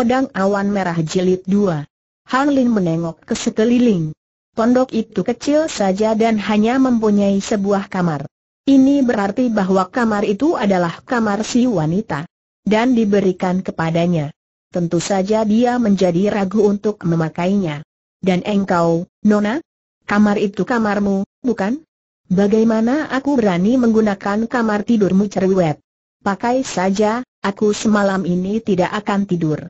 Pedang Awan Merah Jilid 2 Han Lin menengok ke sekeliling. Pondok itu kecil saja dan hanya mempunyai sebuah kamar. Ini berarti bahwa kamar itu adalah kamar si wanita. Dan diberikan kepadanya. Tentu saja dia menjadi ragu untuk memakainya. Dan engkau, Nona? Kamar itu kamarmu, bukan? Bagaimana aku berani menggunakan kamar tidurmu cerewet? Pakai saja, aku semalam ini tidak akan tidur.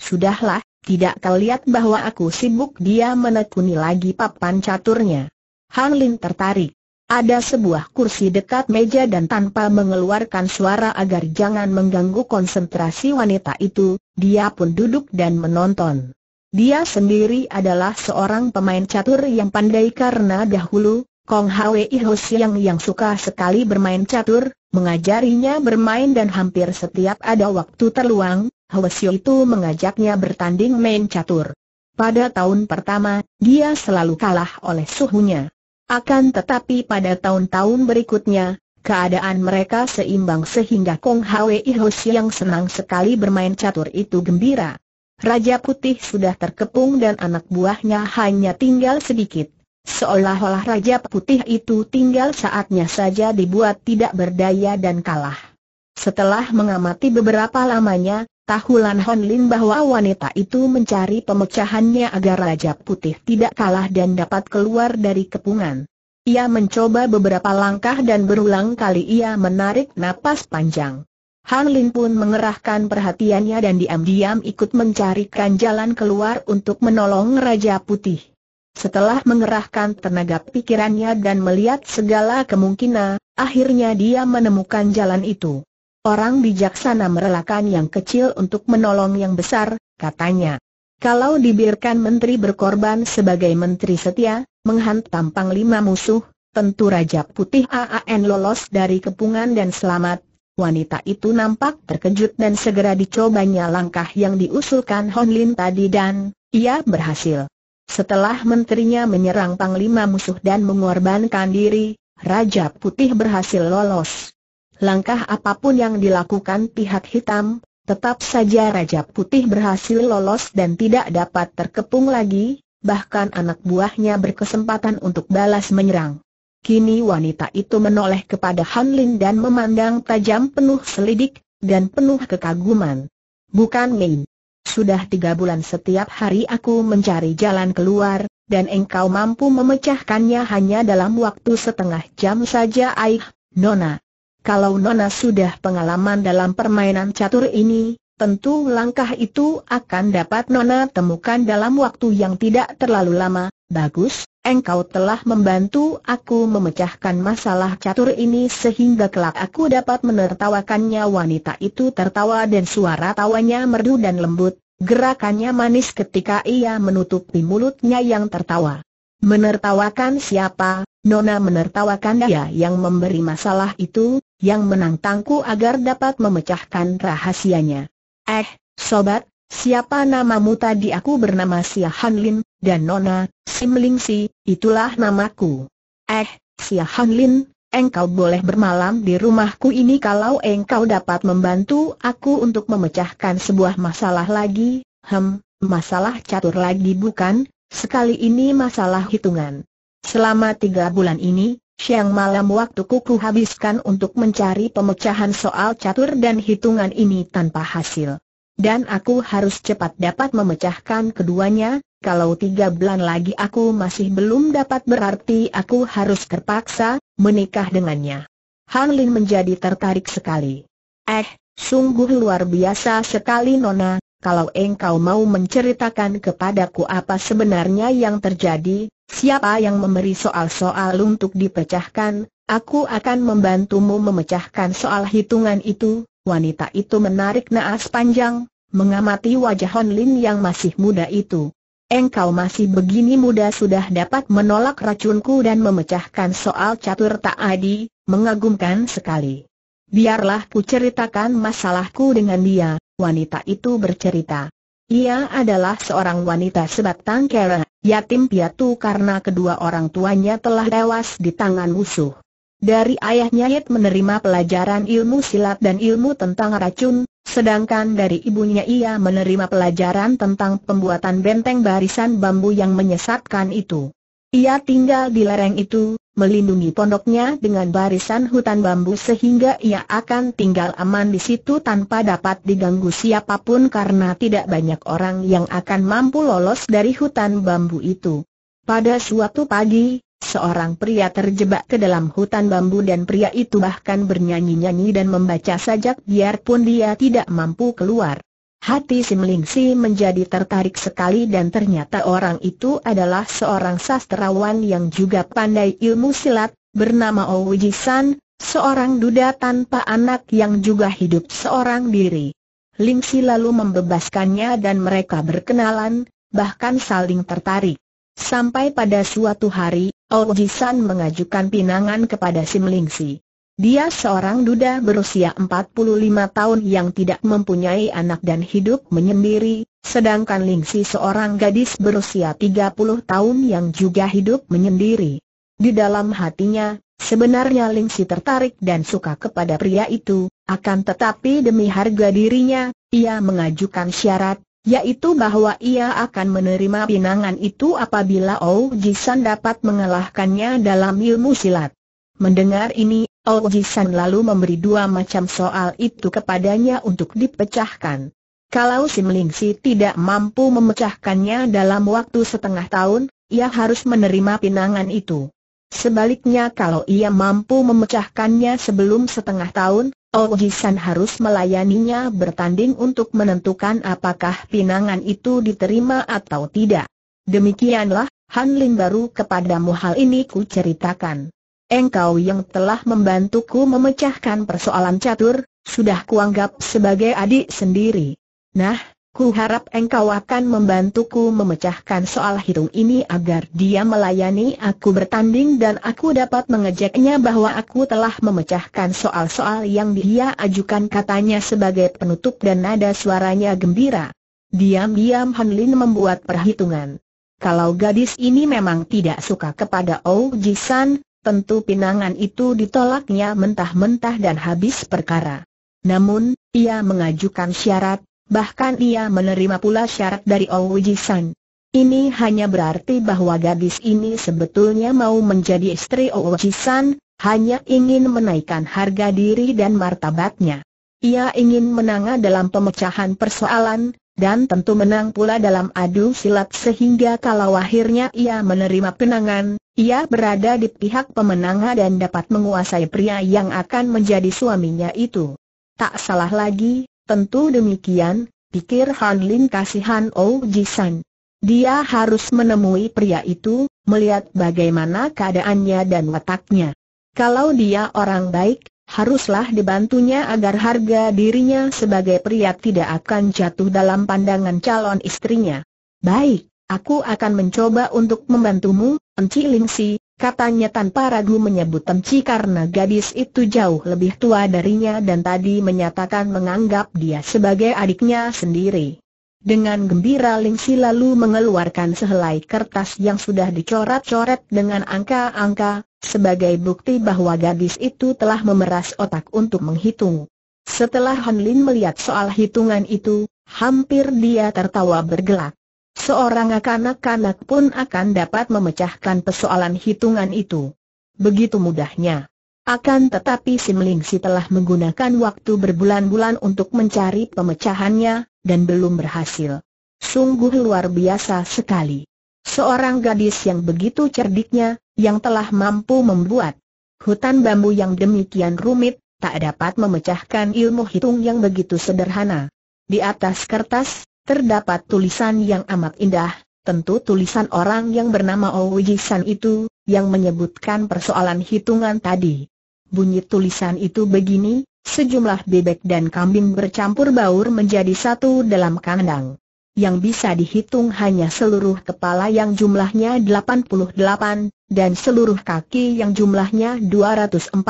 Sudahlah, tidak kau bahwa aku sibuk dia menekuni lagi papan caturnya. Han Lin tertarik. Ada sebuah kursi dekat meja dan tanpa mengeluarkan suara agar jangan mengganggu konsentrasi wanita itu, dia pun duduk dan menonton. Dia sendiri adalah seorang pemain catur yang pandai karena dahulu, Kong Hwi Ho Siang yang suka sekali bermain catur, mengajarinya bermain dan hampir setiap ada waktu terluang, Hwasyo itu mengajaknya bertanding main catur. Pada tahun pertama, dia selalu kalah oleh suhunya. Akan tetapi pada tahun-tahun berikutnya, keadaan mereka seimbang sehingga Kong Hwei Hwasyo yang senang sekali bermain catur itu gembira. Raja Putih sudah terkepung dan anak buahnya hanya tinggal sedikit. Seolah-olah Raja Putih itu tinggal saatnya saja dibuat tidak berdaya dan kalah. Setelah mengamati beberapa lamanya, Tahu Lan Hon Lin bahwa wanita itu mencari pemecahannya agar Raja Putih tidak kalah dan dapat keluar dari kepungan. Ia mencoba beberapa langkah dan berulang kali ia menarik napas panjang. Han Lin pun mengerahkan perhatiannya dan diam-diam ikut mencarikan jalan keluar untuk menolong Raja Putih. Setelah mengerahkan tenaga pikirannya dan melihat segala kemungkinan, akhirnya dia menemukan jalan itu. Orang bijaksana merelakan yang kecil untuk menolong yang besar, katanya. Kalau dibiarkan menteri berkorban sebagai menteri setia, menghantam panglima musuh, tentu Raja Putih AAN lolos dari kepungan dan selamat. Wanita itu nampak terkejut dan segera dicobanya langkah yang diusulkan Hon Lin tadi dan, ia berhasil. Setelah menterinya menyerang panglima musuh dan mengorbankan diri, Raja Putih berhasil lolos. Langkah apapun yang dilakukan pihak hitam, tetap saja Raja Putih berhasil lolos dan tidak dapat terkepung lagi, bahkan anak buahnya berkesempatan untuk balas menyerang. Kini wanita itu menoleh kepada Han Lin dan memandang tajam penuh selidik, dan penuh kekaguman. Bukan main. Sudah tiga bulan setiap hari aku mencari jalan keluar, dan engkau mampu memecahkannya hanya dalam waktu setengah jam saja aih, Nona. Kalau Nona sudah pengalaman dalam permainan catur ini, tentu langkah itu akan dapat Nona temukan dalam waktu yang tidak terlalu lama. Bagus, engkau telah membantu aku memecahkan masalah catur ini sehingga kelak aku dapat menertawakannya wanita itu tertawa dan suara tawanya merdu dan lembut, gerakannya manis ketika ia menutupi mulutnya yang tertawa. Menertawakan siapa? Nona menertawakan dia yang memberi masalah itu, yang menantangku agar dapat memecahkan rahasianya. Eh, sobat, siapa namamu tadi aku bernama Sia Hanlin dan Nona, Simlingsi, Si, itulah namaku. Eh, Sia Hanlin, engkau boleh bermalam di rumahku ini kalau engkau dapat membantu aku untuk memecahkan sebuah masalah lagi, hem, masalah catur lagi bukan? Sekali ini masalah hitungan. Selama tiga bulan ini, siang malam waktu kuku habiskan untuk mencari pemecahan soal catur dan hitungan ini tanpa hasil. Dan aku harus cepat dapat memecahkan keduanya, kalau tiga bulan lagi aku masih belum dapat berarti aku harus terpaksa, menikah dengannya. Han Lin menjadi tertarik sekali. Eh, sungguh luar biasa sekali Nona, kalau engkau mau menceritakan kepadaku apa sebenarnya yang terjadi, siapa yang memberi soal-soal untuk dipecahkan, aku akan membantumu memecahkan soal hitungan itu. Wanita itu menarik naas panjang, mengamati wajah Hon Lin yang masih muda itu. Engkau masih begini muda sudah dapat menolak racunku dan memecahkan soal catur tak adi, mengagumkan sekali. Biarlah ku ceritakan masalahku dengan dia, wanita itu bercerita. Ia adalah seorang wanita sebatang kera, yatim piatu karena kedua orang tuanya telah tewas di tangan musuh. Dari ayahnya Yit menerima pelajaran ilmu silat dan ilmu tentang racun, sedangkan dari ibunya ia menerima pelajaran tentang pembuatan benteng barisan bambu yang menyesatkan itu. Ia tinggal di lereng itu, melindungi pondoknya dengan barisan hutan bambu sehingga ia akan tinggal aman di situ tanpa dapat diganggu siapapun karena tidak banyak orang yang akan mampu lolos dari hutan bambu itu. Pada suatu pagi, seorang pria terjebak ke dalam hutan bambu dan pria itu bahkan bernyanyi-nyanyi dan membaca sajak biarpun dia tidak mampu keluar. Hati Simlingsi menjadi tertarik sekali dan ternyata orang itu adalah seorang sastrawan yang juga pandai ilmu silat, bernama Owi Jisan, seorang duda tanpa anak yang juga hidup seorang diri. Lingsi lalu membebaskannya dan mereka berkenalan, bahkan saling tertarik. Sampai pada suatu hari, Owi mengajukan pinangan kepada Simlingsi. Dia seorang duda berusia 45 tahun yang tidak mempunyai anak dan hidup menyendiri, sedangkan Lingsi seorang gadis berusia 30 tahun yang juga hidup menyendiri. Di dalam hatinya, sebenarnya Lingsi tertarik dan suka kepada pria itu, akan tetapi demi harga dirinya, ia mengajukan syarat, yaitu bahwa ia akan menerima pinangan itu apabila Ou Jisan dapat mengalahkannya dalam ilmu silat. Mendengar ini, Olgisan lalu memberi dua macam soal itu kepadanya untuk dipecahkan. Kalau Sim Si tidak mampu memecahkannya dalam waktu setengah tahun, ia harus menerima pinangan itu. Sebaliknya kalau ia mampu memecahkannya sebelum setengah tahun, Olgisan harus melayaninya bertanding untuk menentukan apakah pinangan itu diterima atau tidak. Demikianlah, Han Lin baru kepadamu hal ini ku ceritakan engkau yang telah membantuku memecahkan persoalan catur, sudah kuanggap sebagai adik sendiri. Nah, ku harap engkau akan membantuku memecahkan soal hitung ini agar dia melayani aku bertanding dan aku dapat mengejeknya bahwa aku telah memecahkan soal-soal yang dia ajukan katanya sebagai penutup dan nada suaranya gembira. Diam-diam Han Lin membuat perhitungan. Kalau gadis ini memang tidak suka kepada Ou Jisan, tentu pinangan itu ditolaknya mentah-mentah dan habis perkara. Namun, ia mengajukan syarat, bahkan ia menerima pula syarat dari Ouji Ini hanya berarti bahwa gadis ini sebetulnya mau menjadi istri Ouji hanya ingin menaikkan harga diri dan martabatnya. Ia ingin menangah dalam pemecahan persoalan, dan tentu menang pula dalam adu silat sehingga kalau akhirnya ia menerima penangan, ia berada di pihak pemenangnya dan dapat menguasai pria yang akan menjadi suaminya itu. Tak salah lagi, tentu demikian, pikir Han Lin kasihan Oh Ji Dia harus menemui pria itu, melihat bagaimana keadaannya dan wataknya. Kalau dia orang baik, haruslah dibantunya agar harga dirinya sebagai pria tidak akan jatuh dalam pandangan calon istrinya. Baik, aku akan mencoba untuk membantumu, Enci Lingsi, katanya tanpa ragu menyebut Enci karena gadis itu jauh lebih tua darinya dan tadi menyatakan menganggap dia sebagai adiknya sendiri. Dengan gembira Lingsi lalu mengeluarkan sehelai kertas yang sudah dicoret-coret dengan angka-angka, sebagai bukti bahwa gadis itu telah memeras otak untuk menghitung. Setelah Han Lin melihat soal hitungan itu, hampir dia tertawa bergelak. Seorang anak-anak pun akan dapat memecahkan persoalan hitungan itu. Begitu mudahnya. Akan tetapi Sim Lingsi telah menggunakan waktu berbulan-bulan untuk mencari pemecahannya, dan belum berhasil. Sungguh luar biasa sekali. Seorang gadis yang begitu cerdiknya, yang telah mampu membuat hutan bambu yang demikian rumit, tak dapat memecahkan ilmu hitung yang begitu sederhana. Di atas kertas, terdapat tulisan yang amat indah, tentu tulisan orang yang bernama San itu, yang menyebutkan persoalan hitungan tadi. Bunyi tulisan itu begini, Sejumlah bebek dan kambing bercampur baur menjadi satu dalam kandang. Yang bisa dihitung hanya seluruh kepala yang jumlahnya 88, dan seluruh kaki yang jumlahnya 246.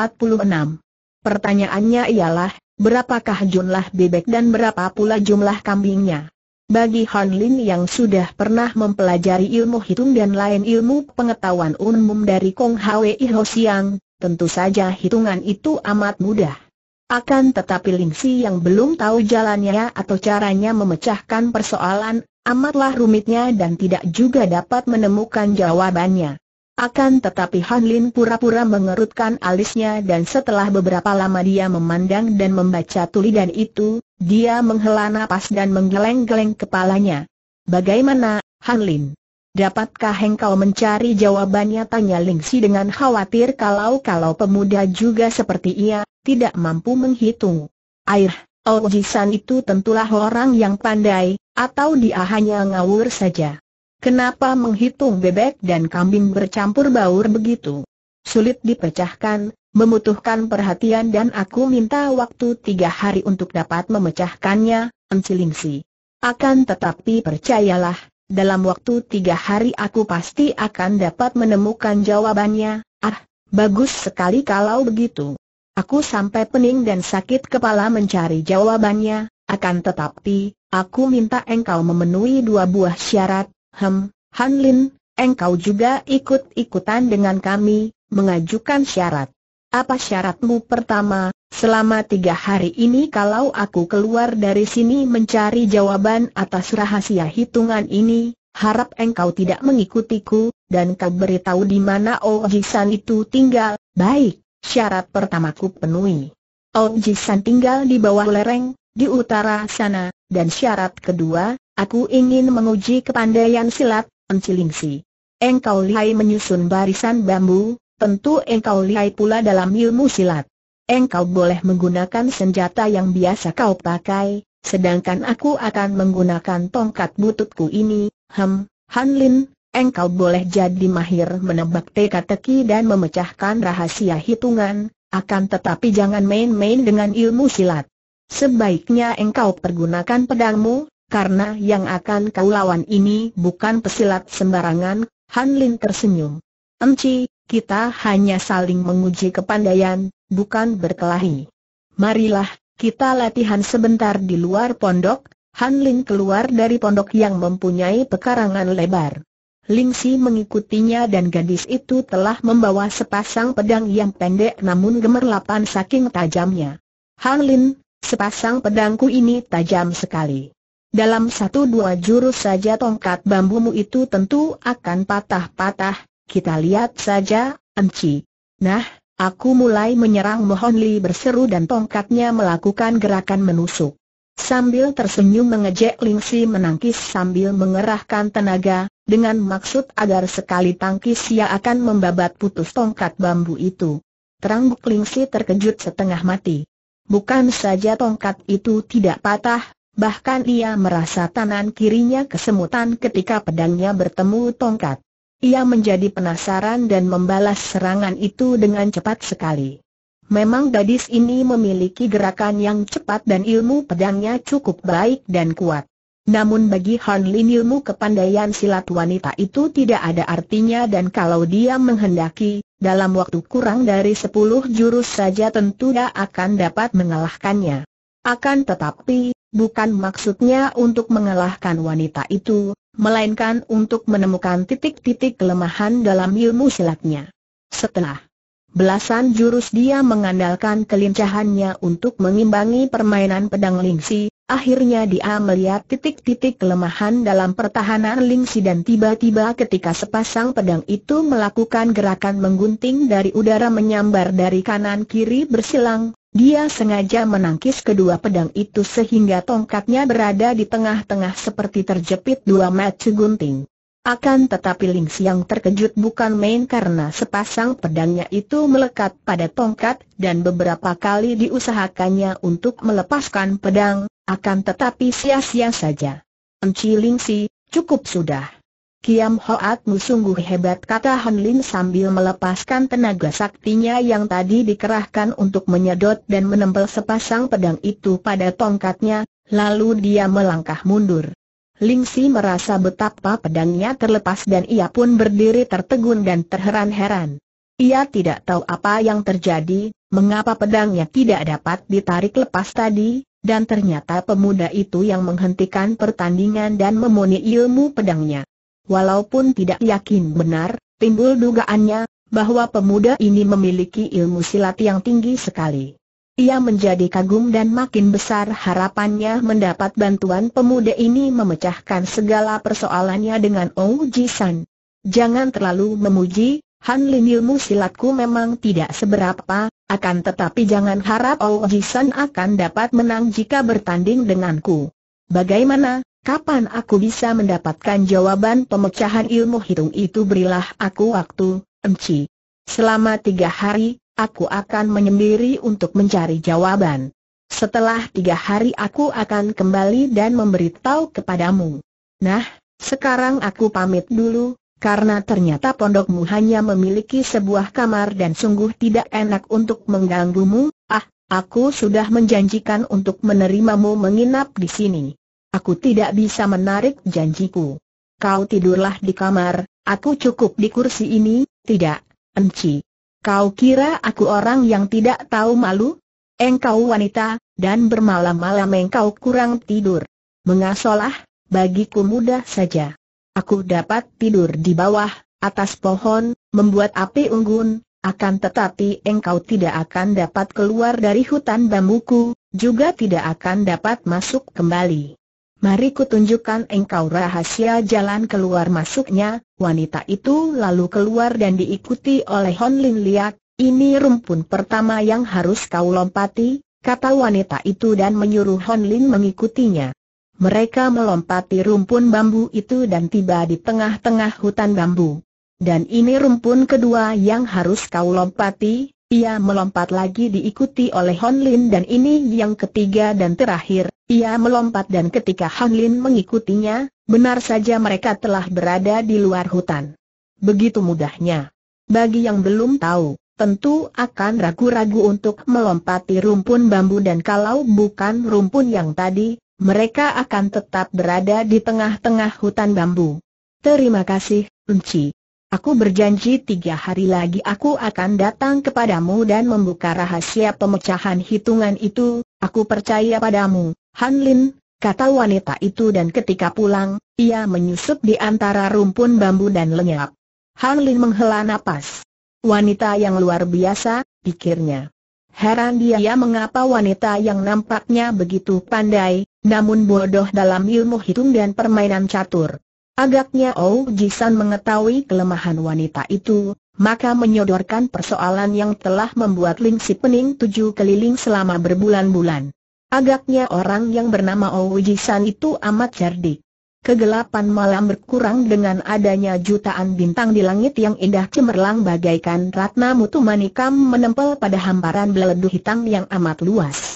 Pertanyaannya ialah, berapakah jumlah bebek dan berapa pula jumlah kambingnya? Bagi Han Lin yang sudah pernah mempelajari ilmu hitung dan lain ilmu pengetahuan umum dari Kong Hwi Ho Siang, tentu saja hitungan itu amat mudah. Akan tetapi Lingsi yang belum tahu jalannya atau caranya memecahkan persoalan, amatlah rumitnya dan tidak juga dapat menemukan jawabannya. Akan tetapi Han Lin pura-pura mengerutkan alisnya dan setelah beberapa lama dia memandang dan membaca tuli dan itu, dia menghela napas dan menggeleng-geleng kepalanya. Bagaimana, Han Lin? Dapatkah engkau mencari jawabannya? Tanya Lingsi dengan khawatir kalau-kalau pemuda juga seperti ia, tidak mampu menghitung. Air, Ojisan oh itu tentulah orang yang pandai, atau dia hanya ngawur saja. Kenapa menghitung bebek dan kambing bercampur baur begitu? Sulit dipecahkan, membutuhkan perhatian dan aku minta waktu tiga hari untuk dapat memecahkannya, Encilingsi. Akan tetapi percayalah, dalam waktu tiga hari aku pasti akan dapat menemukan jawabannya, ah, bagus sekali kalau begitu. Aku sampai pening dan sakit kepala mencari jawabannya, akan tetapi, aku minta engkau memenuhi dua buah syarat, hem, Han Lin, engkau juga ikut-ikutan dengan kami, mengajukan syarat. Apa syaratmu pertama, selama tiga hari ini kalau aku keluar dari sini mencari jawaban atas rahasia hitungan ini, harap engkau tidak mengikutiku, dan kau beritahu di mana Ojisan itu tinggal, baik. Syarat pertamaku penuhi. San tinggal di bawah lereng, di utara sana, dan syarat kedua, aku ingin menguji kepandaian silat, Encilingsi. Engkau lihai menyusun barisan bambu, tentu engkau lihai pula dalam ilmu silat. Engkau boleh menggunakan senjata yang biasa kau pakai, sedangkan aku akan menggunakan tongkat bututku ini, hem, Hanlin, engkau boleh jadi mahir menebak teka-teki dan memecahkan rahasia hitungan, akan tetapi jangan main-main dengan ilmu silat. Sebaiknya engkau pergunakan pedangmu, karena yang akan kau lawan ini bukan pesilat sembarangan, Han Lin tersenyum. Enci, kita hanya saling menguji kepandaian, bukan berkelahi. Marilah, kita latihan sebentar di luar pondok, Han Lin keluar dari pondok yang mempunyai pekarangan lebar. Lingsi mengikutinya dan gadis itu telah membawa sepasang pedang yang pendek namun gemerlapan saking tajamnya. Hang Lin, sepasang pedangku ini tajam sekali. Dalam satu dua jurus saja tongkat bambumu itu tentu akan patah-patah, kita lihat saja, Enci. Nah, aku mulai menyerang Mohon Li berseru dan tongkatnya melakukan gerakan menusuk. Sambil tersenyum mengejek Lingsi menangkis sambil mengerahkan tenaga, dengan maksud agar sekali tangkis ia akan membabat putus tongkat bambu itu. Terang Buklingsi terkejut setengah mati. Bukan saja tongkat itu tidak patah, bahkan ia merasa tangan kirinya kesemutan ketika pedangnya bertemu tongkat. Ia menjadi penasaran dan membalas serangan itu dengan cepat sekali. Memang gadis ini memiliki gerakan yang cepat dan ilmu pedangnya cukup baik dan kuat. Namun bagi Han Lin ilmu kepandaian silat wanita itu tidak ada artinya dan kalau dia menghendaki, dalam waktu kurang dari sepuluh jurus saja tentu dia akan dapat mengalahkannya. Akan tetapi, bukan maksudnya untuk mengalahkan wanita itu, melainkan untuk menemukan titik-titik kelemahan dalam ilmu silatnya. Setelah belasan jurus dia mengandalkan kelincahannya untuk mengimbangi permainan pedang lingsi, Akhirnya dia melihat titik-titik kelemahan dalam pertahanan Lingsi dan tiba-tiba ketika sepasang pedang itu melakukan gerakan menggunting dari udara menyambar dari kanan kiri bersilang, dia sengaja menangkis kedua pedang itu sehingga tongkatnya berada di tengah-tengah seperti terjepit dua mata gunting. Akan tetapi Lingsi yang terkejut bukan main karena sepasang pedangnya itu melekat pada tongkat dan beberapa kali diusahakannya untuk melepaskan pedang akan tetapi sia-sia saja. Enci Lingsi, cukup sudah. Kiam Hoatmu sungguh hebat kata Han Lin sambil melepaskan tenaga saktinya yang tadi dikerahkan untuk menyedot dan menempel sepasang pedang itu pada tongkatnya, lalu dia melangkah mundur. Lingsi merasa betapa pedangnya terlepas dan ia pun berdiri tertegun dan terheran-heran. Ia tidak tahu apa yang terjadi, mengapa pedangnya tidak dapat ditarik lepas tadi, dan ternyata pemuda itu yang menghentikan pertandingan dan memoni ilmu pedangnya. Walaupun tidak yakin benar, timbul dugaannya, bahwa pemuda ini memiliki ilmu silat yang tinggi sekali. Ia menjadi kagum dan makin besar harapannya mendapat bantuan pemuda ini memecahkan segala persoalannya dengan Ou Jisan. Jangan terlalu memuji, Han Lin ilmu silatku memang tidak seberapa, akan tetapi jangan harap Oh Jisan akan dapat menang jika bertanding denganku. Bagaimana, kapan aku bisa mendapatkan jawaban pemecahan ilmu hitung itu berilah aku waktu, Emci. Selama tiga hari, aku akan menyendiri untuk mencari jawaban. Setelah tiga hari aku akan kembali dan memberitahu kepadamu. Nah, sekarang aku pamit dulu, karena ternyata pondokmu hanya memiliki sebuah kamar dan sungguh tidak enak untuk mengganggumu, ah, aku sudah menjanjikan untuk menerimamu menginap di sini. Aku tidak bisa menarik janjiku. Kau tidurlah di kamar, aku cukup di kursi ini, tidak, enci. Kau kira aku orang yang tidak tahu malu? Engkau wanita, dan bermalam-malam engkau kurang tidur. Mengasolah, bagiku mudah saja. Aku dapat tidur di bawah, atas pohon, membuat api unggun, akan tetapi engkau tidak akan dapat keluar dari hutan bambuku, juga tidak akan dapat masuk kembali. Mari kutunjukkan engkau rahasia jalan keluar masuknya, wanita itu lalu keluar dan diikuti oleh Hon Lin Liat, ini rumpun pertama yang harus kau lompati, kata wanita itu dan menyuruh Hon Lin mengikutinya. Mereka melompati rumpun bambu itu dan tiba di tengah-tengah hutan bambu. Dan ini rumpun kedua yang harus kau lompati, ia melompat lagi diikuti oleh Hon Lin dan ini yang ketiga dan terakhir, ia melompat dan ketika Hon Lin mengikutinya, benar saja mereka telah berada di luar hutan. Begitu mudahnya. Bagi yang belum tahu, tentu akan ragu-ragu untuk melompati rumpun bambu dan kalau bukan rumpun yang tadi, mereka akan tetap berada di tengah-tengah hutan bambu. Terima kasih, Unci. Aku berjanji tiga hari lagi aku akan datang kepadamu dan membuka rahasia pemecahan hitungan itu, aku percaya padamu, Han Lin, kata wanita itu dan ketika pulang, ia menyusup di antara rumpun bambu dan lenyap. Han Lin menghela napas. Wanita yang luar biasa, pikirnya. Heran dia mengapa wanita yang nampaknya begitu pandai, namun bodoh dalam ilmu hitung dan permainan catur. Agaknya Ou Jisan mengetahui kelemahan wanita itu, maka menyodorkan persoalan yang telah membuat Ling Si Pening tujuh keliling selama berbulan-bulan. Agaknya orang yang bernama Ou Jisan itu amat cerdik. Kegelapan malam berkurang dengan adanya jutaan bintang di langit yang indah cemerlang bagaikan Ratna Mutu Manikam menempel pada hamparan beledu hitam yang amat luas.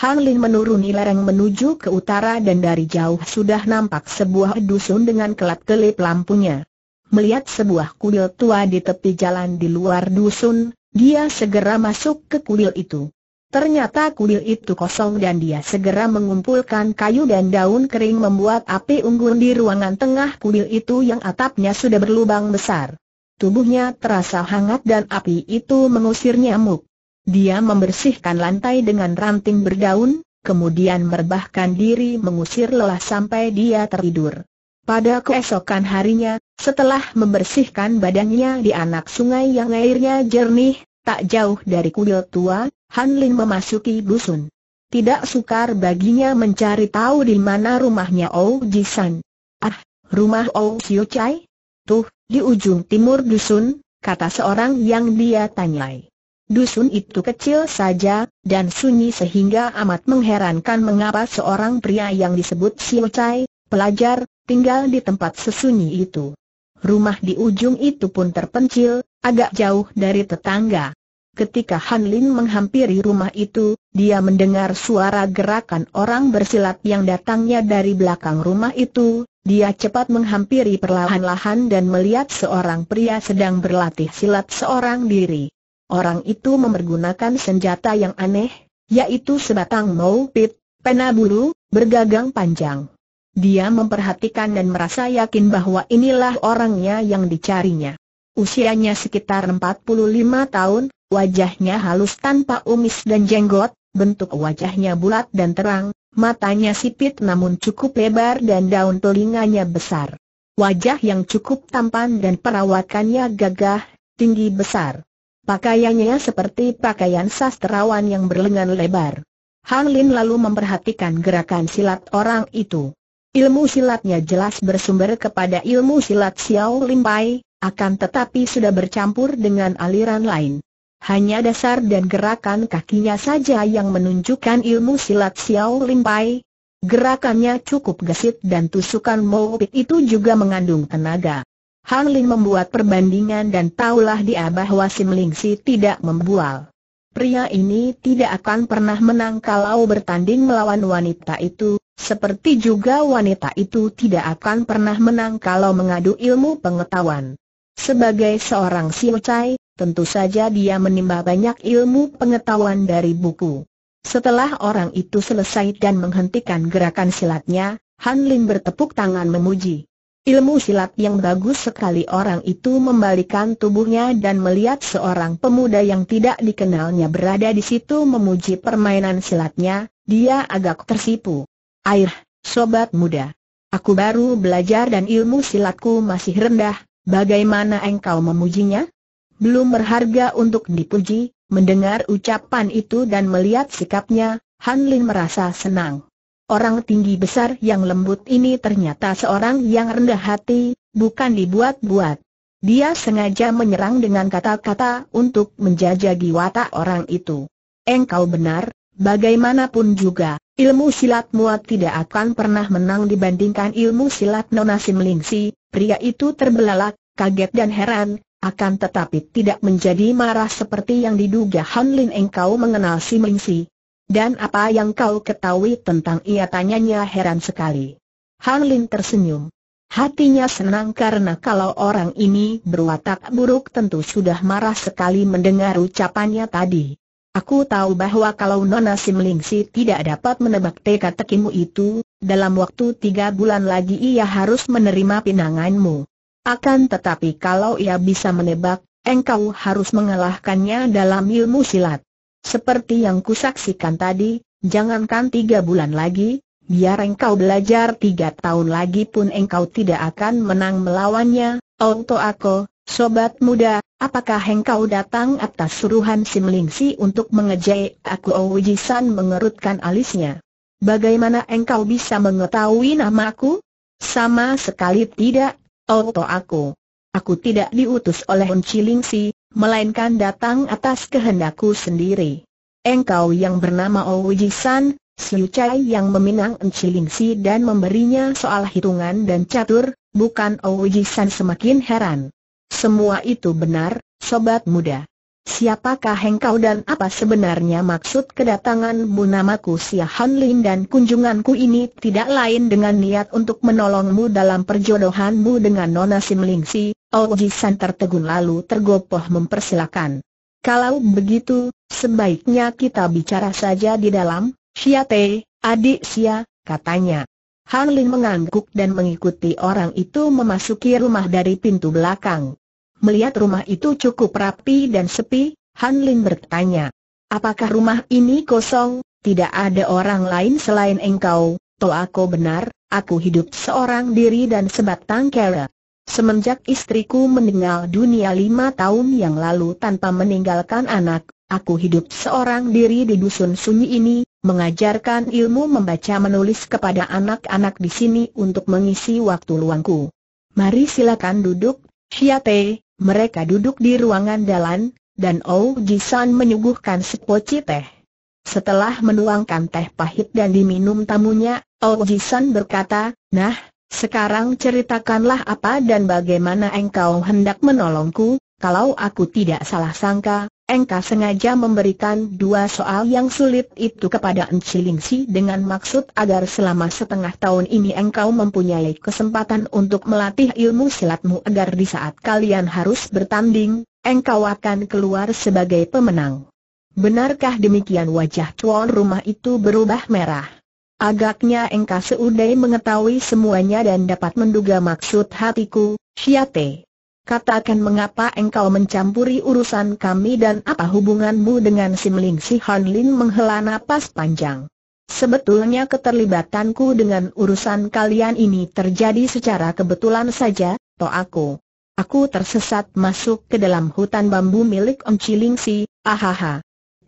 Hang Lin menuruni lereng menuju ke utara dan dari jauh sudah nampak sebuah dusun dengan kelap-kelip lampunya. Melihat sebuah kuil tua di tepi jalan di luar dusun, dia segera masuk ke kuil itu. Ternyata kuil itu kosong dan dia segera mengumpulkan kayu dan daun kering membuat api unggun di ruangan tengah kuil itu yang atapnya sudah berlubang besar. Tubuhnya terasa hangat dan api itu mengusir nyamuk. Dia membersihkan lantai dengan ranting berdaun, kemudian merbahkan diri mengusir lelah sampai dia tertidur. Pada keesokan harinya, setelah membersihkan badannya di anak sungai yang airnya jernih, tak jauh dari kuil tua, Han Lin memasuki dusun. Tidak sukar baginya mencari tahu di mana rumahnya Oh Jisan. Ah, rumah Oh Siu Chai? Tuh, di ujung timur dusun, kata seorang yang dia tanyai. Dusun itu kecil saja, dan sunyi sehingga amat mengherankan mengapa seorang pria yang disebut Xiu Chai, pelajar, tinggal di tempat sesunyi itu. Rumah di ujung itu pun terpencil, agak jauh dari tetangga. Ketika Han Lin menghampiri rumah itu, dia mendengar suara gerakan orang bersilat yang datangnya dari belakang rumah itu, dia cepat menghampiri perlahan-lahan dan melihat seorang pria sedang berlatih silat seorang diri orang itu memergunakan senjata yang aneh, yaitu sebatang maupit, pena bulu, bergagang panjang. Dia memperhatikan dan merasa yakin bahwa inilah orangnya yang dicarinya. Usianya sekitar 45 tahun, wajahnya halus tanpa umis dan jenggot, bentuk wajahnya bulat dan terang, matanya sipit namun cukup lebar dan daun telinganya besar. Wajah yang cukup tampan dan perawakannya gagah, tinggi besar. Pakaiannya seperti pakaian sastrawan yang berlengan lebar. Han Lin lalu memperhatikan gerakan silat orang itu. Ilmu silatnya jelas bersumber kepada ilmu silat Xiao Lim Pai, akan tetapi sudah bercampur dengan aliran lain. Hanya dasar dan gerakan kakinya saja yang menunjukkan ilmu silat Xiao Lim Pai. Gerakannya cukup gesit dan tusukan Pit itu juga mengandung tenaga. Han Ling membuat perbandingan dan taulah dia bahwa Sim Ling Si tidak membual. Pria ini tidak akan pernah menang kalau bertanding melawan wanita itu, seperti juga wanita itu tidak akan pernah menang kalau mengadu ilmu pengetahuan. Sebagai seorang Chai, tentu saja dia menimba banyak ilmu pengetahuan dari buku. Setelah orang itu selesai dan menghentikan gerakan silatnya, Han Lin bertepuk tangan memuji. Ilmu silat yang bagus sekali orang itu membalikan tubuhnya dan melihat seorang pemuda yang tidak dikenalnya berada di situ memuji permainan silatnya, dia agak tersipu. Air, sobat muda. Aku baru belajar dan ilmu silatku masih rendah, bagaimana engkau memujinya? Belum berharga untuk dipuji, mendengar ucapan itu dan melihat sikapnya, Han Lin merasa senang. Orang tinggi besar yang lembut ini ternyata seorang yang rendah hati, bukan dibuat-buat. Dia sengaja menyerang dengan kata-kata untuk menjajagi watak orang itu. Engkau benar, bagaimanapun juga, ilmu silat muat tidak akan pernah menang dibandingkan ilmu silat Nona Simlingsi. Pria itu terbelalak, kaget dan heran, akan tetapi tidak menjadi marah seperti yang diduga Hanlin engkau mengenal Simlingsi. Dan apa yang kau ketahui tentang ia tanyanya heran sekali. Han Lin tersenyum. Hatinya senang karena kalau orang ini berwatak buruk tentu sudah marah sekali mendengar ucapannya tadi. Aku tahu bahwa kalau Nona Simlingsi tidak dapat menebak teka tekimu itu, dalam waktu tiga bulan lagi ia harus menerima pinanganmu. Akan tetapi kalau ia bisa menebak, engkau harus mengalahkannya dalam ilmu silat. Seperti yang kusaksikan tadi, jangankan tiga bulan lagi, biar engkau belajar tiga tahun lagi pun engkau tidak akan menang melawannya, Oto Ako, sobat muda, apakah engkau datang atas suruhan Simlingsi untuk mengejek aku oh, San mengerutkan alisnya. Bagaimana engkau bisa mengetahui namaku? Sama sekali tidak, Oto Aku. Aku tidak diutus oleh Unciling Si, melainkan datang atas kehendakku sendiri. Engkau yang bernama Ouji San, Siu Chai yang meminang Encilingsi dan memberinya soal hitungan dan catur, bukan Ouji San semakin heran. Semua itu benar, sobat muda. Siapakah engkau dan apa sebenarnya maksud kedatangan namaku Sia Han Lin dan kunjunganku ini tidak lain dengan niat untuk menolongmu dalam perjodohanmu dengan Nona Simlingsi, Oji San tertegun lalu tergopoh mempersilakan. Kalau begitu, sebaiknya kita bicara saja di dalam, Xia Te, adik Xia, katanya. Han Lin mengangguk dan mengikuti orang itu memasuki rumah dari pintu belakang. Melihat rumah itu cukup rapi dan sepi, Han Lin bertanya. Apakah rumah ini kosong, tidak ada orang lain selain engkau? Toh aku benar, aku hidup seorang diri dan sebatang kera. Semenjak istriku meninggal dunia lima tahun yang lalu tanpa meninggalkan anak, aku hidup seorang diri di dusun sunyi ini, mengajarkan ilmu membaca menulis kepada anak-anak di sini untuk mengisi waktu luangku. Mari silakan duduk, Xiate, mereka duduk di ruangan dalan, dan Ou Jisan menyuguhkan sepoci teh. Setelah menuangkan teh pahit dan diminum tamunya, Ou Jisan berkata, Nah, sekarang ceritakanlah apa dan bagaimana engkau hendak menolongku, kalau aku tidak salah sangka, engkau sengaja memberikan dua soal yang sulit itu kepada Encilingsi dengan maksud agar selama setengah tahun ini engkau mempunyai kesempatan untuk melatih ilmu silatmu agar di saat kalian harus bertanding, engkau akan keluar sebagai pemenang. Benarkah demikian wajah tuan rumah itu berubah merah? Agaknya engkau seudai mengetahui semuanya dan dapat menduga maksud hatiku, Syiate. Katakan mengapa engkau mencampuri urusan kami dan apa hubunganmu dengan Simling Si Hanlin menghela nafas panjang. Sebetulnya keterlibatanku dengan urusan kalian ini terjadi secara kebetulan saja, toh aku. Aku tersesat masuk ke dalam hutan bambu milik Om Chiling Si, ahaha.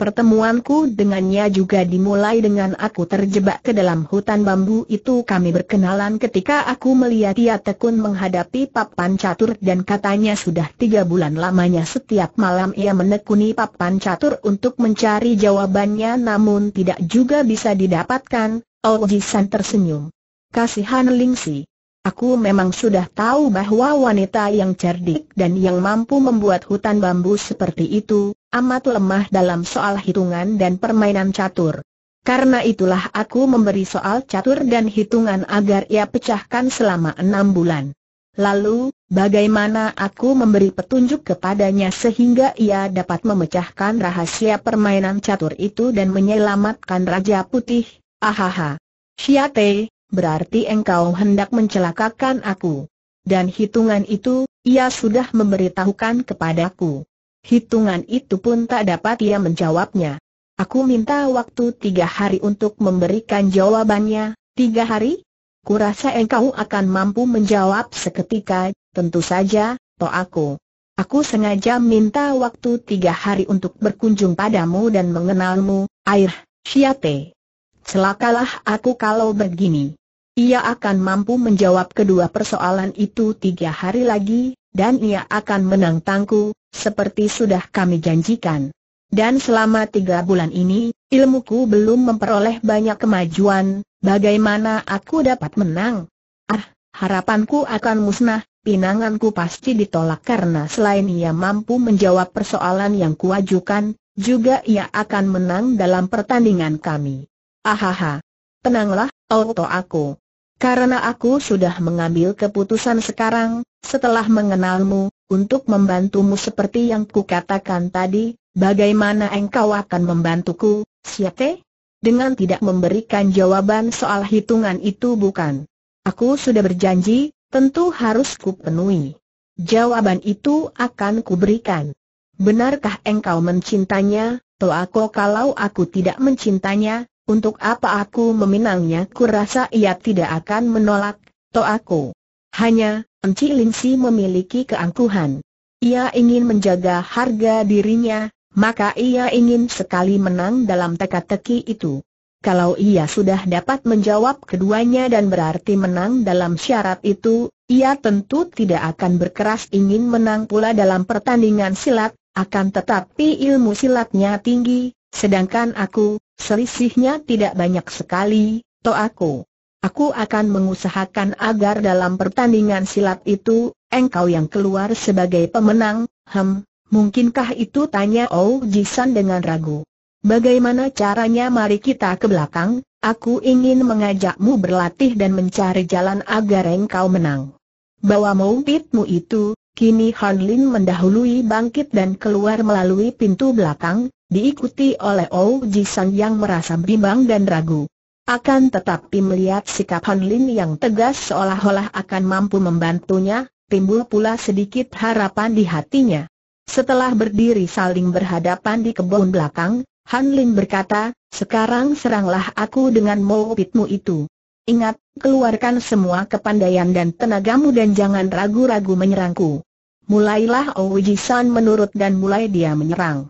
Pertemuanku dengannya juga dimulai dengan aku terjebak ke dalam hutan bambu itu kami berkenalan ketika aku melihat ia tekun menghadapi papan catur dan katanya sudah tiga bulan lamanya setiap malam ia menekuni papan catur untuk mencari jawabannya namun tidak juga bisa didapatkan, Oji oh, San tersenyum. Kasihan Lingsi. Aku memang sudah tahu bahwa wanita yang cerdik dan yang mampu membuat hutan bambu seperti itu, amat lemah dalam soal hitungan dan permainan catur. Karena itulah aku memberi soal catur dan hitungan agar ia pecahkan selama enam bulan. Lalu, bagaimana aku memberi petunjuk kepadanya sehingga ia dapat memecahkan rahasia permainan catur itu dan menyelamatkan Raja Putih? Ahaha. Syiate, berarti engkau hendak mencelakakan aku. Dan hitungan itu, ia sudah memberitahukan kepadaku. Hitungan itu pun tak dapat ia menjawabnya. Aku minta waktu tiga hari untuk memberikan jawabannya, tiga hari? Kurasa engkau akan mampu menjawab seketika, tentu saja, to aku. Aku sengaja minta waktu tiga hari untuk berkunjung padamu dan mengenalmu, air, siate. Celakalah aku kalau begini. Ia akan mampu menjawab kedua persoalan itu tiga hari lagi, dan ia akan menantangku, seperti sudah kami janjikan. Dan selama tiga bulan ini, ilmuku belum memperoleh banyak kemajuan, bagaimana aku dapat menang? Ah, harapanku akan musnah, pinanganku pasti ditolak karena selain ia mampu menjawab persoalan yang kuajukan, juga ia akan menang dalam pertandingan kami. Ahaha. Tenanglah, auto aku. Karena aku sudah mengambil keputusan sekarang, setelah mengenalmu, untuk membantumu seperti yang kukatakan tadi, bagaimana engkau akan membantuku, Siate? Dengan tidak memberikan jawaban soal hitungan itu bukan. Aku sudah berjanji, tentu harus kupenuhi. Jawaban itu akan kuberikan. Benarkah engkau mencintanya, aku kalau aku tidak mencintanya, untuk apa aku meminangnya kurasa ia tidak akan menolak, aku. Hanya, Enci Linsi memiliki keangkuhan. Ia ingin menjaga harga dirinya, maka ia ingin sekali menang dalam teka-teki itu. Kalau ia sudah dapat menjawab keduanya dan berarti menang dalam syarat itu, ia tentu tidak akan berkeras ingin menang pula dalam pertandingan silat, akan tetapi ilmu silatnya tinggi, sedangkan aku, selisihnya tidak banyak sekali, toh aku. Aku akan mengusahakan agar dalam pertandingan silat itu, engkau yang keluar sebagai pemenang, hem, mungkinkah itu tanya Oh Jisan dengan ragu. Bagaimana caranya mari kita ke belakang, aku ingin mengajakmu berlatih dan mencari jalan agar engkau menang. Bawa pitmu itu, kini Han Lin mendahului bangkit dan keluar melalui pintu belakang, diikuti oleh Oh Jisan yang merasa bimbang dan ragu. Akan tetapi melihat sikap Han Lin yang tegas seolah-olah akan mampu membantunya, timbul pula sedikit harapan di hatinya. Setelah berdiri saling berhadapan di kebun belakang, Han Lin berkata, sekarang seranglah aku dengan mopitmu itu. Ingat, keluarkan semua kepandaian dan tenagamu dan jangan ragu-ragu menyerangku. Mulailah San menurut dan mulai dia menyerang.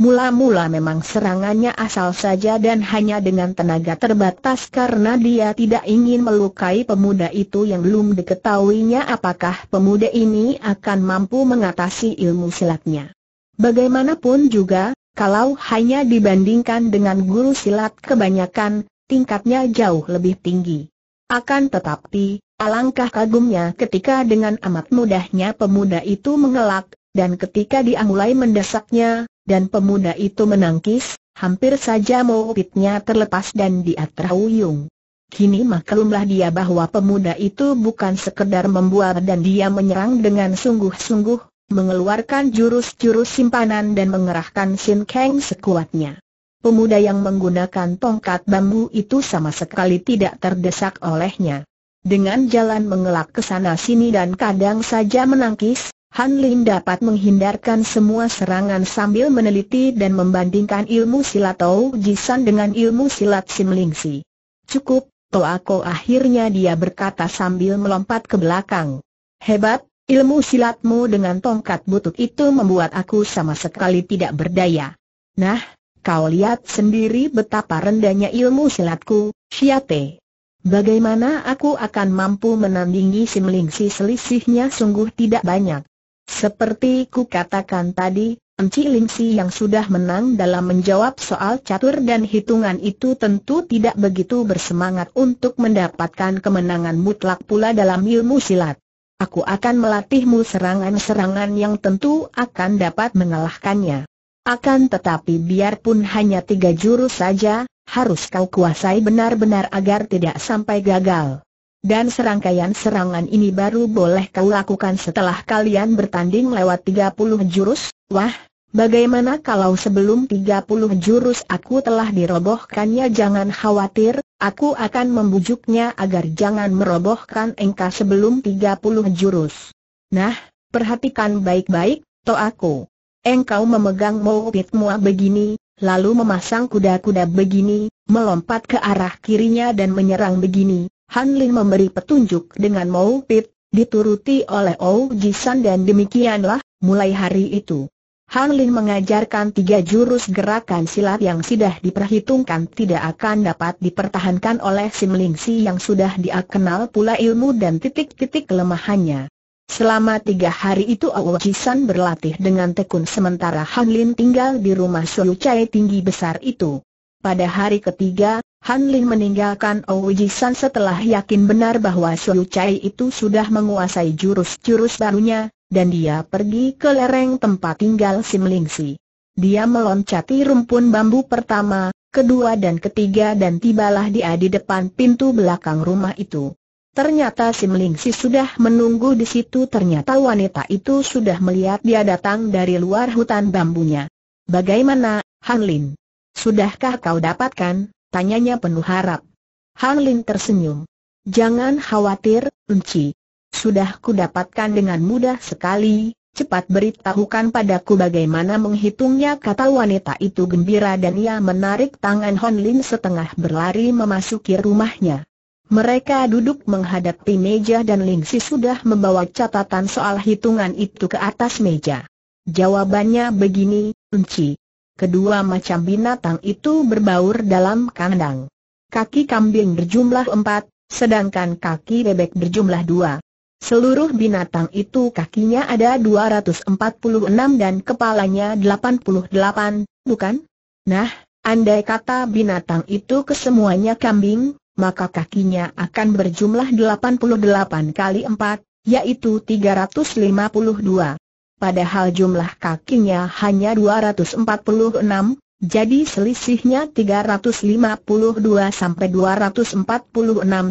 Mula-mula memang serangannya asal saja dan hanya dengan tenaga terbatas karena dia tidak ingin melukai pemuda itu yang belum diketahuinya apakah pemuda ini akan mampu mengatasi ilmu silatnya. Bagaimanapun juga, kalau hanya dibandingkan dengan guru silat kebanyakan, tingkatnya jauh lebih tinggi. Akan tetapi, alangkah kagumnya ketika dengan amat mudahnya pemuda itu mengelak, dan ketika dia mulai mendesaknya, dan pemuda itu menangkis, hampir saja mopitnya terlepas dan dia terhuyung. Kini maklumlah dia bahwa pemuda itu bukan sekedar membuat dan dia menyerang dengan sungguh-sungguh, mengeluarkan jurus-jurus simpanan dan mengerahkan Sin Kang sekuatnya. Pemuda yang menggunakan tongkat bambu itu sama sekali tidak terdesak olehnya. Dengan jalan mengelak ke sana sini dan kadang saja menangkis, Han Lin dapat menghindarkan semua serangan sambil meneliti dan membandingkan ilmu silat Tau Jisan dengan ilmu silat Sim Ling Si. Cukup, Toako akhirnya dia berkata sambil melompat ke belakang. Hebat, ilmu silatmu dengan tongkat butut itu membuat aku sama sekali tidak berdaya. Nah, kau lihat sendiri betapa rendahnya ilmu silatku, Xiate. Bagaimana aku akan mampu menandingi Simlingsi selisihnya sungguh tidak banyak. Seperti ku katakan tadi, Enci Lingsi yang sudah menang dalam menjawab soal catur dan hitungan itu tentu tidak begitu bersemangat untuk mendapatkan kemenangan mutlak pula dalam ilmu silat. Aku akan melatihmu serangan-serangan yang tentu akan dapat mengalahkannya. Akan tetapi biarpun hanya tiga jurus saja, harus kau kuasai benar-benar agar tidak sampai gagal dan serangkaian serangan ini baru boleh kau lakukan setelah kalian bertanding lewat 30 jurus, wah, bagaimana kalau sebelum 30 jurus aku telah dirobohkannya jangan khawatir, aku akan membujuknya agar jangan merobohkan engkau sebelum 30 jurus. Nah, perhatikan baik-baik, to aku. Engkau memegang mopit mua begini, lalu memasang kuda-kuda begini, melompat ke arah kirinya dan menyerang begini, Han Ling memberi petunjuk dengan Mou Pit, dituruti oleh Ou Jisan dan demikianlah, mulai hari itu. Han Ling mengajarkan tiga jurus gerakan silat yang sudah diperhitungkan tidak akan dapat dipertahankan oleh Sim Ling Si yang sudah dia pula ilmu dan titik-titik kelemahannya. Selama tiga hari itu Ou Jisan berlatih dengan tekun sementara Han Lin tinggal di rumah Suyu Chai tinggi besar itu. Pada hari ketiga, Han Lin meninggalkan Oujisan San setelah yakin benar bahwa Su Chai itu sudah menguasai jurus-jurus barunya, dan dia pergi ke lereng tempat tinggal Sim Ling Si. Dia meloncati rumpun bambu pertama, kedua dan ketiga dan tibalah dia di depan pintu belakang rumah itu. Ternyata Sim Ling Si sudah menunggu di situ ternyata wanita itu sudah melihat dia datang dari luar hutan bambunya. Bagaimana, Han Lin? Sudahkah kau dapatkan? Tanyanya penuh harap. Hang Lin tersenyum. Jangan khawatir, Unci. Sudah ku dapatkan dengan mudah sekali, cepat beritahukan padaku bagaimana menghitungnya kata wanita itu gembira dan ia menarik tangan Hon Lin setengah berlari memasuki rumahnya. Mereka duduk menghadapi meja dan Ling Si sudah membawa catatan soal hitungan itu ke atas meja. Jawabannya begini, Unci kedua macam binatang itu berbaur dalam kandang. Kaki kambing berjumlah empat, sedangkan kaki bebek berjumlah dua. Seluruh binatang itu kakinya ada 246 dan kepalanya 88, bukan? Nah, andai kata binatang itu kesemuanya kambing, maka kakinya akan berjumlah 88 kali 4, yaitu 352 padahal jumlah kakinya hanya 246, jadi selisihnya 352 sampai 246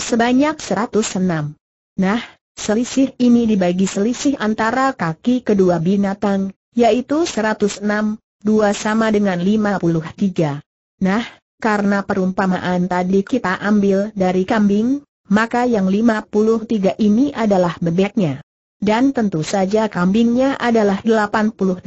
sebanyak 106. Nah, selisih ini dibagi selisih antara kaki kedua binatang, yaitu 106, 2 sama dengan 53. Nah, karena perumpamaan tadi kita ambil dari kambing, maka yang 53 ini adalah bebeknya dan tentu saja kambingnya adalah 88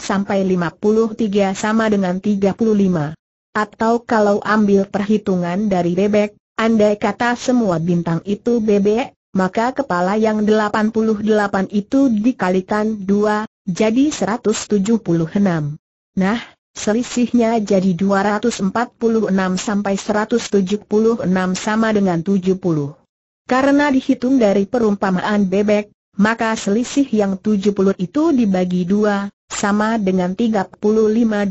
sampai 53 sama dengan 35. Atau kalau ambil perhitungan dari bebek, andai kata semua bintang itu bebek, maka kepala yang 88 itu dikalikan 2, jadi 176. Nah, selisihnya jadi 246 sampai 176 sama dengan 70. Karena dihitung dari perumpamaan bebek, maka selisih yang 70 itu dibagi dua, sama dengan 35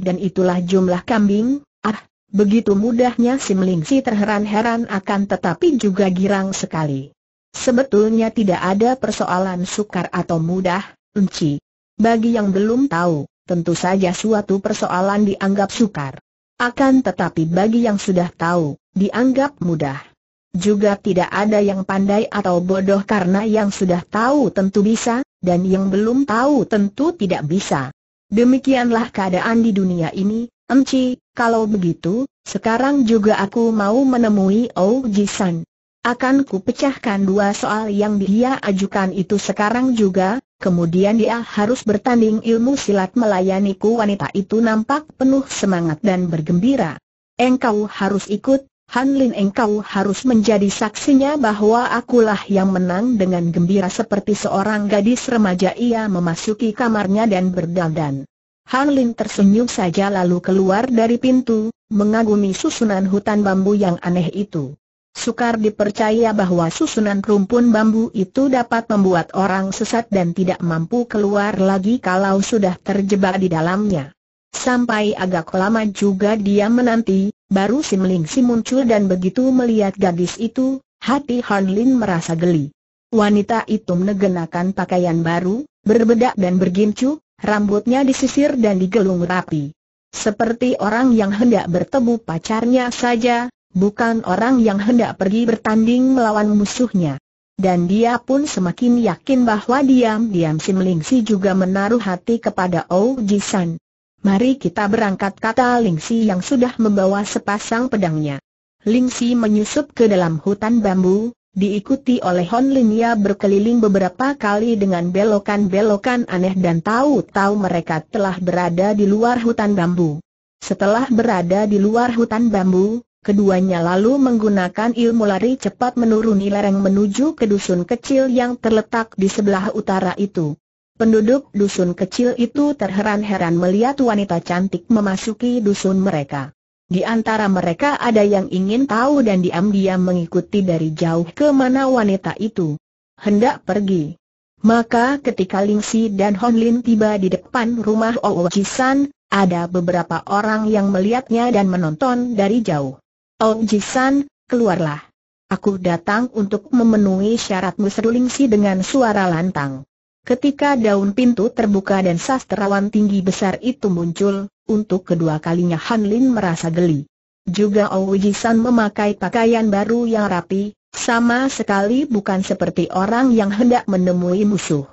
dan itulah jumlah kambing, ah, begitu mudahnya si Melingsi terheran-heran akan tetapi juga girang sekali. Sebetulnya tidak ada persoalan sukar atau mudah, Enci. Bagi yang belum tahu, tentu saja suatu persoalan dianggap sukar. Akan tetapi bagi yang sudah tahu, dianggap mudah. Juga tidak ada yang pandai atau bodoh karena yang sudah tahu tentu bisa, dan yang belum tahu tentu tidak bisa. Demikianlah keadaan di dunia ini, Emci, kalau begitu, sekarang juga aku mau menemui Oh Jisan. Akan ku pecahkan dua soal yang dia ajukan itu sekarang juga, kemudian dia harus bertanding ilmu silat melayaniku wanita itu nampak penuh semangat dan bergembira. Engkau harus ikut, Han Lin engkau harus menjadi saksinya bahwa akulah yang menang dengan gembira seperti seorang gadis remaja ia memasuki kamarnya dan berdandan. Han Lin tersenyum saja lalu keluar dari pintu, mengagumi susunan hutan bambu yang aneh itu. Sukar dipercaya bahwa susunan rumpun bambu itu dapat membuat orang sesat dan tidak mampu keluar lagi kalau sudah terjebak di dalamnya. Sampai agak lama juga dia menanti, Baru Simling Si muncul dan begitu melihat gadis itu, hati Han Lin merasa geli. Wanita itu mengenakan pakaian baru, berbedak dan bergincu, rambutnya disisir dan digelung rapi. Seperti orang yang hendak bertemu pacarnya saja, bukan orang yang hendak pergi bertanding melawan musuhnya. Dan dia pun semakin yakin bahwa diam-diam Simling Si juga menaruh hati kepada Ou Ji San. Mari kita berangkat kata Lingsi yang sudah membawa sepasang pedangnya. Lingsi menyusup ke dalam hutan bambu, diikuti oleh Hon Linia berkeliling beberapa kali dengan belokan-belokan aneh dan tahu-tahu mereka telah berada di luar hutan bambu. Setelah berada di luar hutan bambu, keduanya lalu menggunakan ilmu lari cepat menuruni lereng menuju ke dusun kecil yang terletak di sebelah utara itu. Penduduk dusun kecil itu terheran-heran melihat wanita cantik memasuki dusun mereka. Di antara mereka ada yang ingin tahu dan diam-diam mengikuti dari jauh ke mana wanita itu hendak pergi. Maka ketika Ling Si dan Lin tiba di depan rumah Owo Jisan, ada beberapa orang yang melihatnya dan menonton dari jauh. Owo Jisan, keluarlah. Aku datang untuk memenuhi syaratmu seru Si dengan suara lantang. Ketika daun pintu terbuka dan sastrawan tinggi besar itu muncul, untuk kedua kalinya Han Lin merasa geli. Juga Owi San memakai pakaian baru yang rapi, sama sekali bukan seperti orang yang hendak menemui musuh.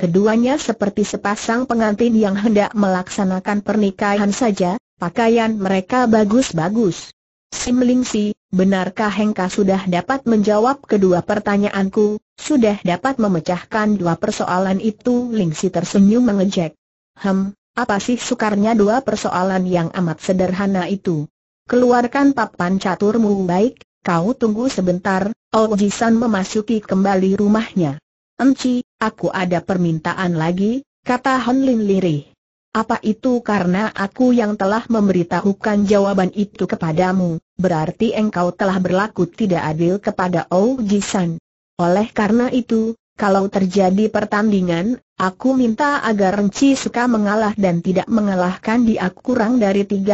Keduanya seperti sepasang pengantin yang hendak melaksanakan pernikahan saja, pakaian mereka bagus-bagus. Sim Ling Si, Benarkah Hengka sudah dapat menjawab kedua pertanyaanku, sudah dapat memecahkan dua persoalan itu? Lingsi tersenyum mengejek. Hem, apa sih sukarnya dua persoalan yang amat sederhana itu? Keluarkan papan caturmu baik, kau tunggu sebentar, Ojisan oh, memasuki kembali rumahnya. Enci, aku ada permintaan lagi, kata Hon Lin lirih. Apa itu karena aku yang telah memberitahukan jawaban itu kepadamu, berarti engkau telah berlaku tidak adil kepada Ou Jisan. Oleh karena itu, kalau terjadi pertandingan, aku minta agar Renci suka mengalah dan tidak mengalahkan dia kurang dari 30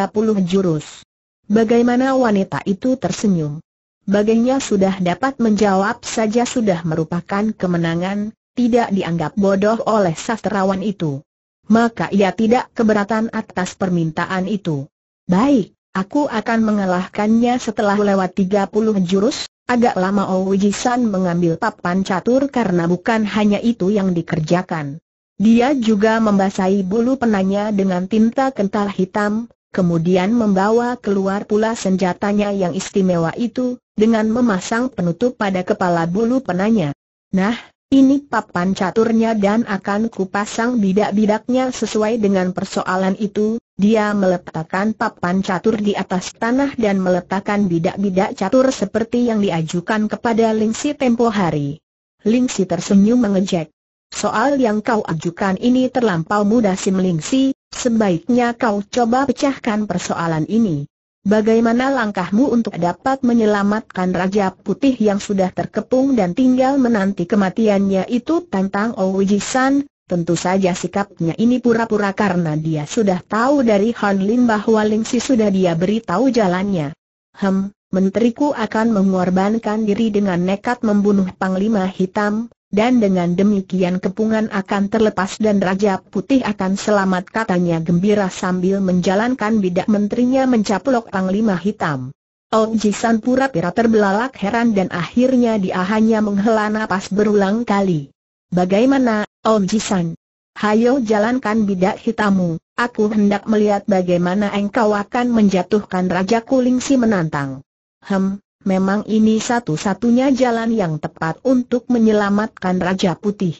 jurus. Bagaimana wanita itu tersenyum? Baginya sudah dapat menjawab saja sudah merupakan kemenangan, tidak dianggap bodoh oleh sastrawan itu maka ia tidak keberatan atas permintaan itu. Baik, aku akan mengalahkannya setelah lewat 30 jurus, agak lama Owi San mengambil papan catur karena bukan hanya itu yang dikerjakan. Dia juga membasahi bulu penanya dengan tinta kental hitam, kemudian membawa keluar pula senjatanya yang istimewa itu, dengan memasang penutup pada kepala bulu penanya. Nah, ini papan caturnya dan akan kupasang bidak-bidaknya sesuai dengan persoalan itu. Dia meletakkan papan catur di atas tanah dan meletakkan bidak-bidak catur seperti yang diajukan kepada Lingsi tempo hari. Lingsi tersenyum mengejek. Soal yang kau ajukan ini terlampau mudah sih Lingsi, sebaiknya kau coba pecahkan persoalan ini. Bagaimana langkahmu untuk dapat menyelamatkan Raja Putih yang sudah terkepung dan tinggal menanti kematiannya itu tentang Owijisan, tentu saja sikapnya ini pura-pura karena dia sudah tahu dari Han Lin bahwa Ling Si sudah dia beritahu jalannya. Hem, menteriku akan mengorbankan diri dengan nekat membunuh Panglima Hitam, dan dengan demikian kepungan akan terlepas dan Raja Putih akan selamat katanya gembira sambil menjalankan bidak menterinya mencaplok panglima hitam. Ong Jisan pura-pura terbelalak heran dan akhirnya dia hanya menghela napas berulang kali. Bagaimana, Ong Jisan? Hayo jalankan bidak hitammu. aku hendak melihat bagaimana engkau akan menjatuhkan Raja Kuling si menantang. Hem, memang ini satu-satunya jalan yang tepat untuk menyelamatkan Raja Putih.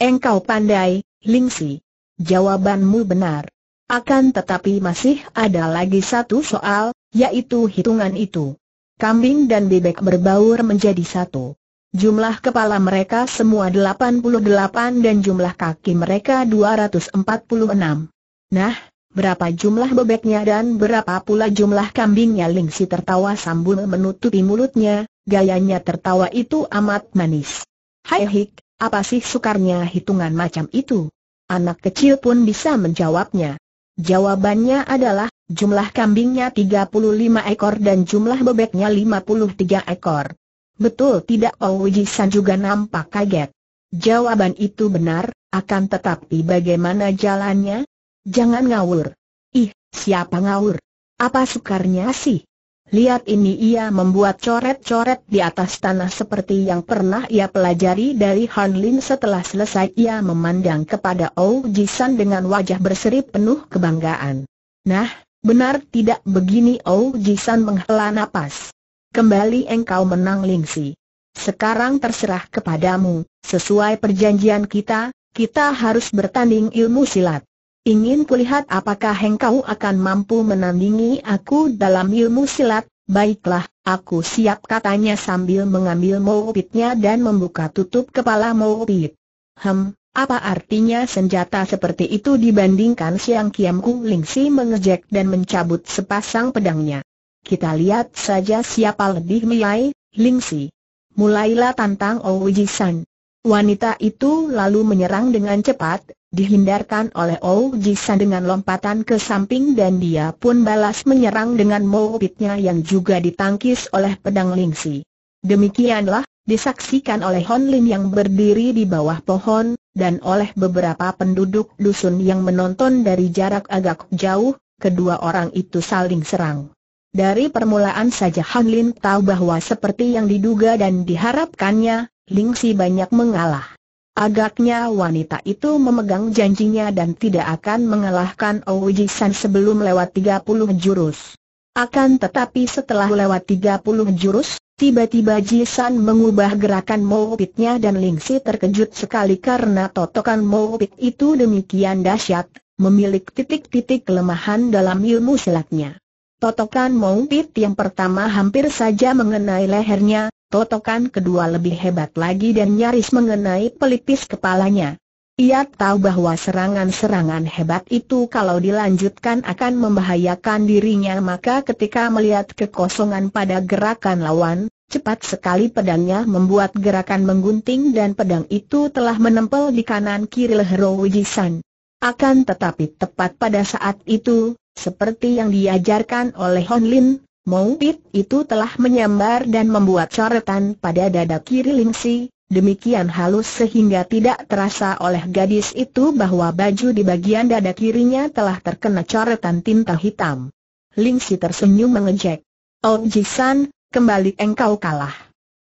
Engkau pandai, Lingsi. Jawabanmu benar. Akan tetapi masih ada lagi satu soal, yaitu hitungan itu. Kambing dan bebek berbaur menjadi satu. Jumlah kepala mereka semua 88 dan jumlah kaki mereka 246. Nah, Berapa jumlah bebeknya dan berapa pula jumlah kambingnya Lingsi tertawa sambil menutupi mulutnya, gayanya tertawa itu amat manis. Hai hik, apa sih sukarnya hitungan macam itu? Anak kecil pun bisa menjawabnya. Jawabannya adalah, jumlah kambingnya 35 ekor dan jumlah bebeknya 53 ekor. Betul tidak oh, San juga nampak kaget. Jawaban itu benar, akan tetapi bagaimana jalannya? Jangan ngawur. Ih, siapa ngawur? Apa sukarnya sih? Lihat ini ia membuat coret-coret di atas tanah seperti yang pernah ia pelajari dari Han Lin setelah selesai ia memandang kepada Ou Jisan dengan wajah berseri penuh kebanggaan. Nah, benar tidak begini Ou Jisan menghela napas. Kembali engkau menang Ling Si. Sekarang terserah kepadamu, sesuai perjanjian kita, kita harus bertanding ilmu silat. Ingin kulihat apakah engkau akan mampu menandingi aku dalam ilmu silat, baiklah, aku siap katanya sambil mengambil mowpitnya dan membuka tutup kepala mowpit. Hem, apa artinya senjata seperti itu dibandingkan Siang Kiam Ku Lingsi mengejek dan mencabut sepasang pedangnya? Kita lihat saja siapa lebih milai, Lingsi. Mulailah tantang Ouji San. Wanita itu lalu menyerang dengan cepat, dihindarkan oleh Ou Jisan dengan lompatan ke samping dan dia pun balas menyerang dengan mopitnya yang juga ditangkis oleh pedang lingsi. Demikianlah, disaksikan oleh Hon Lin yang berdiri di bawah pohon, dan oleh beberapa penduduk dusun yang menonton dari jarak agak jauh, kedua orang itu saling serang. Dari permulaan saja Han Lin tahu bahwa seperti yang diduga dan diharapkannya, Ling Si banyak mengalah. Agaknya wanita itu memegang janjinya dan tidak akan mengalahkan Ouji San sebelum lewat 30 jurus. Akan tetapi setelah lewat 30 jurus, tiba-tiba Jisan mengubah gerakan Moupitnya dan Lingsi terkejut sekali karena totokan Moupit itu demikian dahsyat, memiliki titik-titik kelemahan dalam ilmu silatnya. Totokan Moupit yang pertama hampir saja mengenai lehernya, totokan kedua lebih hebat lagi dan nyaris mengenai pelipis kepalanya. Ia tahu bahwa serangan-serangan hebat itu kalau dilanjutkan akan membahayakan dirinya maka ketika melihat kekosongan pada gerakan lawan, cepat sekali pedangnya membuat gerakan menggunting dan pedang itu telah menempel di kanan kiri leher Wijisan. Akan tetapi tepat pada saat itu, seperti yang diajarkan oleh Honlin, Moupit itu telah menyambar dan membuat coretan pada dada kiri Lingsi, demikian halus sehingga tidak terasa oleh gadis itu bahwa baju di bagian dada kirinya telah terkena coretan tinta hitam. Lingsi tersenyum mengejek. Oh Jisan, kembali engkau kalah.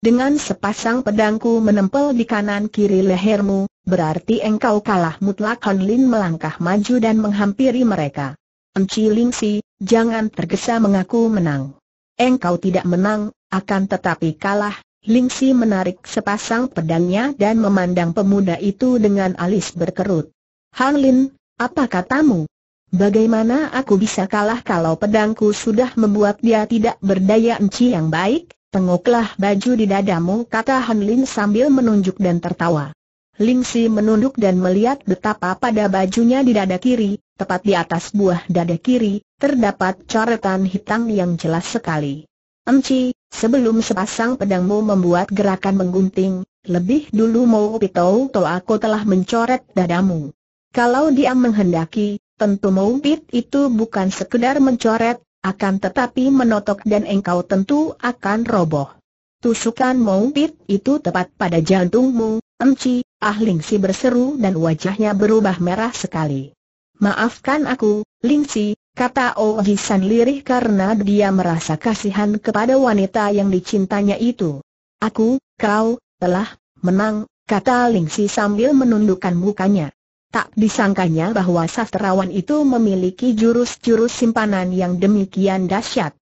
Dengan sepasang pedangku menempel di kanan kiri lehermu, berarti engkau kalah mutlak Han Lin melangkah maju dan menghampiri mereka. Enci Lingsi, jangan tergesa mengaku menang. Engkau tidak menang, akan tetapi kalah. Lingsi menarik sepasang pedangnya dan memandang pemuda itu dengan alis berkerut. Han apa katamu? Bagaimana aku bisa kalah kalau pedangku sudah membuat dia tidak berdaya enci yang baik? Tengoklah baju di dadamu kata Han sambil menunjuk dan tertawa. Ling Si menunduk dan melihat betapa pada bajunya di dada kiri, tepat di atas buah dada kiri, terdapat coretan hitam yang jelas sekali. Emci, sebelum sepasang pedangmu membuat gerakan menggunting, lebih dulu mau pitau to aku telah mencoret dadamu. Kalau dia menghendaki, tentu mau pit itu bukan sekedar mencoret, akan tetapi menotok dan engkau tentu akan roboh. Tusukan mau pit itu tepat pada jantungmu, Emci, ah Lingsi berseru dan wajahnya berubah merah sekali. Maafkan aku, Lingsi, kata Oh San lirih karena dia merasa kasihan kepada wanita yang dicintanya itu. Aku, kau, telah, menang, kata Lingsi sambil menundukkan mukanya. Tak disangkanya bahwa sastrawan itu memiliki jurus-jurus simpanan yang demikian dahsyat.